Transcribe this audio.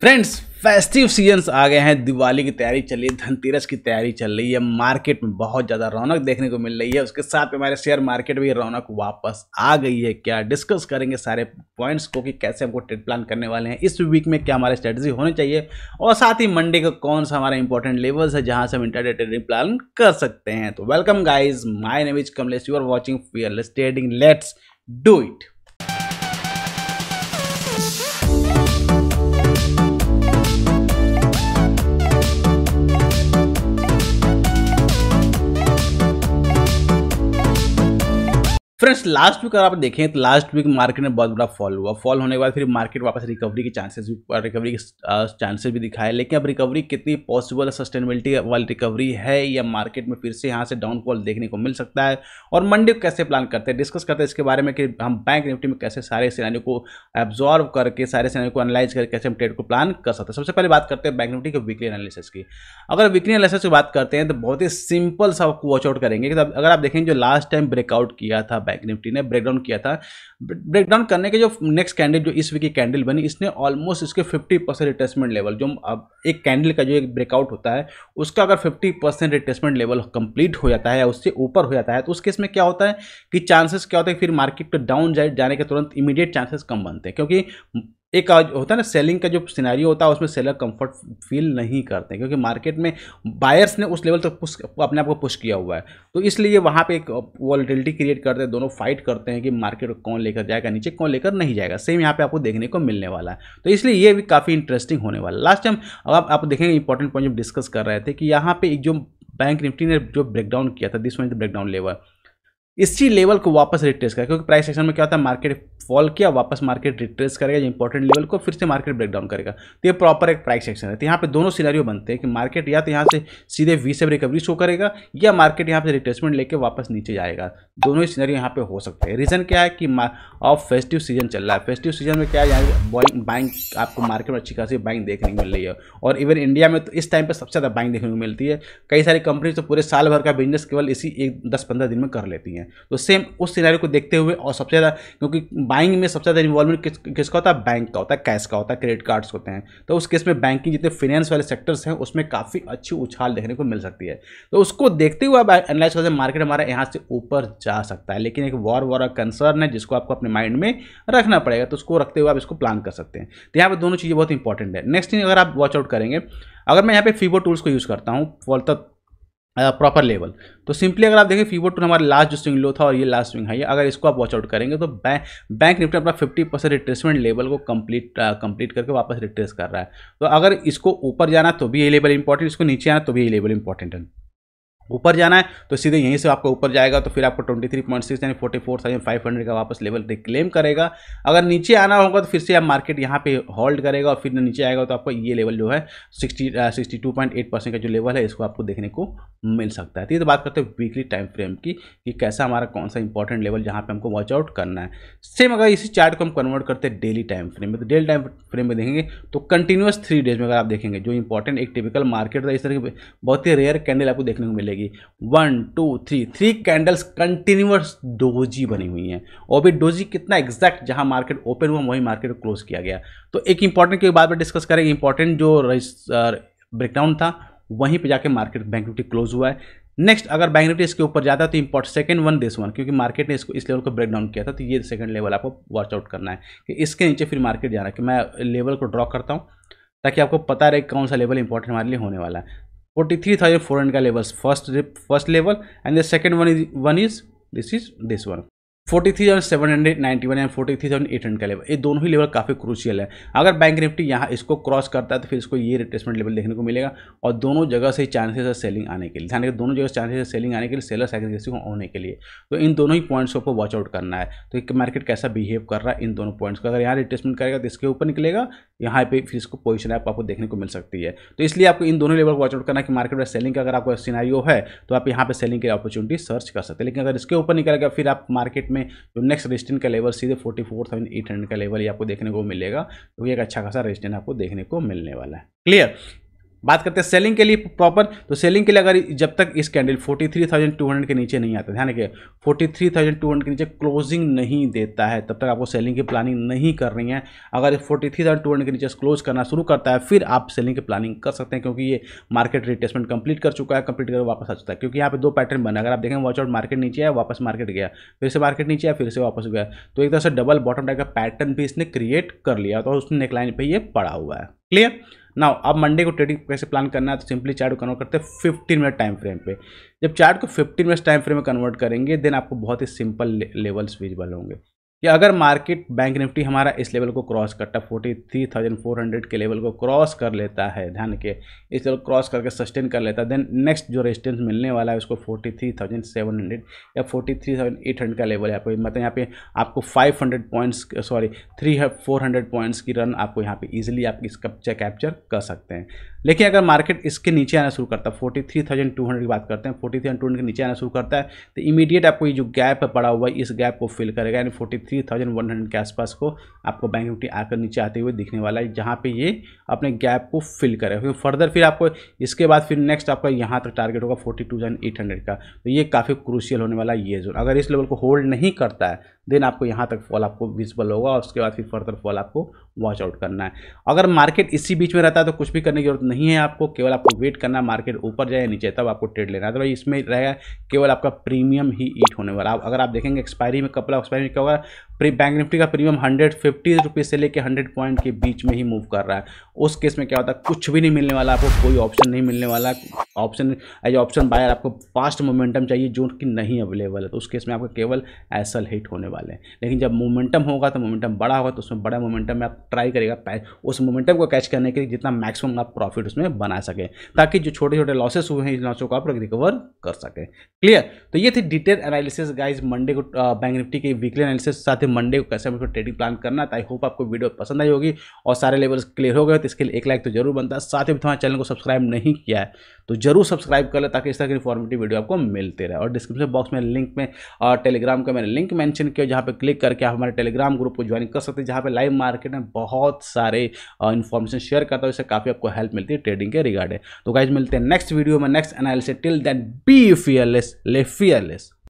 friends festive seasons आ गए हैं दिवाली की तैयारी चल रही है धनतेरस की तैयारी चल रही है मार्केट में बहुत ज़्यादा रौनक देखने को मिल रही है उसके साथ हमारे शेयर मार्केट में रौनक वापस आ गई है क्या डिस्कस करेंगे सारे पॉइंट्स को कि कैसे हमको ट्रेड प्लान करने वाले हैं इस वीक में क्या हमारे स्ट्रेटजी होनी चाहिए और साथ ही मंडे का कौन सा हमारा इंपॉर्टेंट लेवल्स है जहाँ से हम इंटरडे ट्रेडिंग प्लान कर सकते हैं तो welcome guys my name is Kamlesh you are watching fearless trading let's do it friends last week अगर आप देखें तो लास्ट वीक मार्केट में बहुत बड़ा फॉल हुआ फॉल होने के बाद फिर मार्केट वापस रिकवरी के चांसेस भी रिकवरी के चांसेस भी दिखाए लेकिन अब रिकवरी कितनी पॉसिबल सस्टेनेबिलिटी वाली रिकवरी है या मार्केट में फिर से यहाँ से डाउनफॉल देखने को मिल सकता है और मंडे को कैसे प्लान करते हैं डिस्कस करते हैं इसके बारे में कि हम बैंक निफ्टी में कैसे सारे सिनारियों को एब्जॉर्व करके सारे सिनारियों को एनालाइज करके कैसे हम ट्रेड को प्लान कर सकते हैं सबसे पहले बात करते हैं बैंक निफ्टी के वीकली एनालिसिस की अगर वीकली एनालिसिस की बात करते हैं तो बहुत ही सिंपल सा वॉच आउट करेंगे अगर आप देखें जो लास्ट टाइम ब्रेकआउट किया था बैंक निफ्टी ने ब्रेकडाउन किया था ब्रेकडाउन करने के जो नेक्स्ट कैंडल जो इस वीक की कैंडल बनी इसने ऑलमोस्ट इसके 50 परसेंट रिटेसमेंट लेवल जो अब एक कैंडल का जो एक ब्रेकआउट होता है उसका अगर 50 परसेंट रिटेसमेंट लेवल कंप्लीट हो जाता है या उससे ऊपर हो जाता है तो उस केस में क्या होता है कि चांसेस क्या होते हैं फिर मार्केट पर डाउन जाए जाने के तुरंत इमीडिएट चांसेस कम बनते हैं क्योंकि एक होता है ना सेलिंग का जो सिनेरियो होता है उसमें सेलर कंफर्ट फील नहीं करते क्योंकि मार्केट में बायर्स ने उस लेवल तक तो पुश अपने आप को पुश किया हुआ है तो इसलिए वहाँ पे एक वॉलिटिलिटी क्रिएट करते हैं दोनों फाइट करते हैं कि मार्केट कौन लेकर जाएगा नीचे कौन लेकर नहीं जाएगा सेम यहाँ पे आपको देखने को मिलने वाला है तो इसलिए ये भी काफ़ी इंटरेस्टिंग होने वाला लास्ट टाइम अब आप, आप देखेंगे इंपॉर्टेंट पॉइंट जब डिस्कस कर रहे थे कि यहाँ पे एक जो बैंक निफ्टी ने जो ब्रेकडाउन किया था this one the breakdown level इसी लेवल को वापस रिट्रेस करेगा क्योंकि प्राइस सेक्शन में क्या होता है मार्केट फॉल किया वापस मार्केट रिट्रेस करेगा इंपॉर्टेंट लेवल को फिर से मार्केट ब्रेकडाउन करेगा तो ये प्रॉपर एक प्राइस सेक्शन है तो यहाँ पे दोनों सिनेरियो बनते हैं कि मार्केट या तो यहाँ से सीधे वी से रिकवरी शो करेगा या मार्केट यहाँ से रिट्रेसमेंट लेकर वापस नीचे जाएगा दोनों ही सीनरियो यहाँ पे हो सकते हैं रीज़न क्या है कि ऑफ फेस्टिव सीजन चल रहा है फेस्टिव सीजन में क्या है यहाँ बाइंग आपको मार्केट में अच्छी खासी बाइंग देखने को मिल रही है और इवन इंडिया में तो इस टाइम पर सबसे ज़्यादा बाइंग देखने को मिलती है कई सारी कंपनीज तो पूरे साल भर का बिजनेस केवल इसी एक दस पंद्रह दिन में कर लेती हैं तो सेम उस सिनेरियो को देखते हुए और सबसे ज़्यादा क्योंकि बाइंग में सबसे ज़्यादा इन्वॉल्वमेंट किस किसका होता है बैंक का होता है कैश का होता है क्रेडिट कार्ड्स होते हैं तो उस केस में बैंकिंग जितने फाइनेंस वाले सेक्टर्स हैं उसमें काफ़ी अच्छी उछाल देखने को मिल सकती है तो उसको देखते हुए आप एनालाइज करते हैं मार्केट हमारा यहाँ से ऊपर जा सकता है लेकिन एक वॉर वॉर कंसर्न है जिसको आपको अपने माइंड में रखना पड़ेगा तो उसको रखते हुए आप इसको प्लान कर सकते हैं तो यहाँ पर दोनों चीज़ें बहुत इंपॉर्टेंट है नेक्स्ट थिंग अगर आप वॉच आउट करेंगे अगर मैं यहाँ पे फीबो टूल्स को यूज़ करता हूँ फॉर प्रॉपर लेवल तो सिंपली अगर आप देखें फीवर टू हमारा लास्ट जो स्विंग लो था और ये लास्ट स्विंग हाई है अगर इसको आप वॉचआउट करेंगे तो बैंक बैंक निफ्टी अपना 50 परसेंट रिट्रेसमेंट लेवल को कंप्लीट कंप्लीट करके वापस रिट्रेस कर रहा है तो अगर इसको ऊपर जाना तो भी ये लेवल इंपॉर्टेंट इसको नीचे आना तो भी ये लेवल इंपॉर्टेंट है ऊपर जाना है तो सीधे यहीं से आपका ऊपर जाएगा तो फिर आपको 23.6 यानी 44,500 का वापस लेवल रिक्लेम करेगा अगर नीचे आना होगा तो फिर से आप मार्केट यहाँ पे होल्ड करेगा और फिर नीचे आएगा तो आपको ये लेवल जो है 60 62.8 परसेंट का जो लेवल है इसको आपको देखने को मिल सकता है तो ये तो बात करते हैं वीकली टाइम फ्रेम की कि कैसा हमारा कौन सा इंपॉर्टेंट लेवल जहाँ पर हमको वॉचआउट करना है सेम अगर इसी चार्ट को हम कन्वर्ट करते हैं डेली टाइम फ्रेम में तो डेली टाइम फ्रेम में देखेंगे तो कंटिन्यूस थ्री डेज में अगर आप देखेंगे जो इंपॉर्टेंट एक टिपिकल मार्केट था इस तरह की बहुत ही रेयर कैंडल आपको देखने को मिलेगी जाएगी one two three three candles continuous doji बनी हुई हैं और भी डोजी कितना एग्जैक्ट जहां मार्केट ओपन हुआ वहीं मार्केट को क्लोज किया गया तो एक इंपॉर्टेंट की बात पर डिस्कस करें इंपॉर्टेंट जो ब्रेकडाउन था वहीं पर जाकर मार्केट बैंक निफ्टी क्लोज हुआ है नेक्स्ट अगर बैंक निफ्टी इसके ऊपर जाता है तो import second one this one क्योंकि मार्केट ने इसको इस लेवल को ब्रेक डाउन किया था तो ये सेकंड लेवल आपको वॉच आउट करना है कि इसके नीचे फिर मार्केट जाना है कि मैं लेवल को ड्रॉ करता हूँ ताकि आपको पता रहे कौन सा लेवल इंपॉर्टेंट हमारे लिए होने वाला है Forty-three thousand four hundred foreign levels first first level and the second one is one is this is this one forty three thousand seven hundred ninety one and forty three thousand eight hundred का level ये दोनों ही level काफ़ी crucial है अगर bank Nifty यहाँ इसको cross करता है तो फिर इसको ये रिप्लेसमेंट लेवल देखने को मिलेगा और दोनों जगह से चांसेस है सेलिंग आने के लिए ध्यान दोनों जगह से चांसेस है सेलिंग आने के लिए सेलर एग्रेसिव होने के लिए तो इन दोनों ही पॉइंट्स को वॉच आउट करना है तो मार्केट कैसा बिहेव कर रहा है इन दोनों पॉइंट्स का अगर यहाँ रिप्लेसमेंट करेगा तो इसके ऊपर निकलेगा यहाँ पे फिर इसको पोजिशन ऐप आपको देखने को मिल सकती है तो इसलिए आपको इन दोनों लेवल को वॉच आउट करना है कि मार्केट में सेलिंग का अगर आपको सीनाइयो है तो आप यहाँ पर सेलिंग की अपॉर्चुनिटी सर्च कर सकते हैं लेकिन अगर इसके ऊपर निकलेगा फिर आप मार्केट में में जो नेक्स्ट रेजिस्टेंट का लेवल सीधे forty four thousand eight hundred का लेवल ही आपको देखने को मिलेगा तो ये एक अच्छा खासा रेजिस्टेंट आपको देखने को मिलने वाला है क्लियर बात करते हैं सेलिंग के लिए प्रॉपर तो सेलिंग के लिए अगर जब तक इस कैंडल 43,200 के नीचे नहीं आता ध्यान रखिए 43,200 के नीचे क्लोजिंग नहीं देता है तब तक आपको सेलिंग की प्लानिंग नहीं करनी है अगर 43,200 के नीचे क्लोज करना शुरू करता है फिर आप सेलिंग की प्लानिंग कर सकते हैं क्योंकि ये मार्केट रिटेसमेंट कंप्लीट कर चुका है कंप्लीट कर वापस आ चुका है क्योंकि यहाँ पर दो पैटर्न बना अगर आप देखें वॉच आउट मार्केट नीचे आया वापस मार्केट गया फिर से मार्केट नीचे आया फिर से वापस गया तो एक तरह से डबल बॉटम टाइप का पैटर्न भी इसने क्रिएट कर लिया तो उसने नेकलाइन पर यह पड़ा हुआ है क्लियर ना आप मंडे को ट्रेडिंग कैसे प्लान करना है तो सिंपली चार्ट को कन्वर्ट करते हैं फिफ्टीन मिनट टाइम फ्रेम पे जब चार्ट को फिफ्टीन मिनट टाइम फ्रेम में कन्वर्ट करेंगे देन आपको बहुत ही सिंपल लेवल्स विजिबल होंगे या अगर मार्केट बैंक निफ्टी हमारा इस लेवल को क्रॉस करता forty three thousand four hundred के लेवल को क्रॉस कर लेता है ध्यान के इस लेवल क्रॉस करके सस्टेन कर लेता है देन नेक्स्ट जो रेजिस्टेंस मिलने वाला है उसको forty three thousand seven hundred या forty three thousand eight hundred का लेवल है आपको मतलब यहाँ पे आपको five hundred points sorry three four hundred points की रन आपको यहाँ पे ईजिली आप इस कप्चर कैप्चर कर सकते हैं लेकिन अगर मार्केट इसके नीचे आना शुरू करता है forty three thousand two hundred की बात करते हैं forty three thousand two hundred के नीचे आना शुरू करता है तो इमीडिएट आपको ये जो गैप पड़ा हुआ है इस गैप को फिल करेगा यानी forty three thousand one hundred के आसपास को आपको बैंक निफ्टी आकर नीचे आते हुए दिखने वाला है जहाँ पे ये अपने गैप को फिल करे फिर फर्दर फिर आपको इसके बाद फिर नेक्स्ट आपका यहाँ तक टारगेट होगा forty two thousand eight hundred का तो ये काफ़ी क्रूशियल होने वाला है ये जोन अगर इस लेवल को होल्ड नहीं करता है देन आपको यहाँ तक फॉल आपको विजिबल होगा और उसके बाद फिर फर्दर फॉल आपको वॉच आउट करना है अगर मार्केट इसी बीच में रहता है तो कुछ भी करने की जरूरत नहीं है आपको केवल आपको वेट करना मार्केट ऊपर जाए नीचे तब आपको ट्रेड लेना है तो भाई इसमें रहेगा केवल आपका प्रीमियम ही ईट होने वाला अगर आप देखेंगे एक्सपायरी में कपड़ा एक्सपायरी में क्या होगा प्री बैंक निफ्टी का प्रीमियम हंड्रेड फिफ्टी रुपीज़ से लेकर हंड्रेड पॉइंट के बीच में ही मूव कर रहा है उस केस में क्या होता है कुछ भी नहीं मिलने वाला आपको कोई ऑप्शन नहीं मिलने वाला ऑप्शन एज ऑप्शन बायर आपको फास्ट मोमेंटम चाहिए जो कि नहीं अवेलेबल है तो उस केस में आपको केवल एसल हिट होने वाले हैं लेकिन जब मोमेंटम होगा तो मोमेंटम बड़ा होगा तो उसमें बड़ा मोमेंटम में आप ट्राई करेगा उस मोमेंटम को कैच करने के लिए जितना मैक्सिमम आप प्रॉफिट उसमें बना सकें ताकि जो छोटे छोटे लॉसेस हुए हैं इन लॉसों को आप रिकवर कर सकें क्लियर तो ये थी डिटेल एनालिसिस गाइज मंडे को बैंक uh, निफ्टी के वीकली एनालिसिस साथ ही थे मंडे को कैसे तो आपको ट्रेडिंग प्लान करना था आई होप आपको वीडियो पसंद आई होगी और सारे लेवल्स क्लियर हो गए तो इसके लिए एक लाइक तो जरूर बनता है साथ ही तुम्हारे चैनल को सब्सक्राइब नहीं किया है तो जरूर सब्सक्राइब कर ले ताकि इस तरह की इन्फॉर्मेटिव वीडियो आपको मिलते रहे और डिस्क्रिप्शन बॉक्स में लिंक में और टेलीग्राम का मैंने लिंक मैंशन किया जहाँ पर क्लिक करके आप हमारे टेलीग्राम ग्रुप को ज्वाइन कर सकते हैं जहाँ पर लाइव मार्केट में बहुत सारे इन्फॉर्मेशन शेयर करता हूँ इससे काफ़ी आपको हेल्प मिलती है ट्रेडिंग के रिगार्डिंग तो गाइज मिलते हैं नेक्स्ट वीडियो में next analysis till then be fearless ले फियरलेस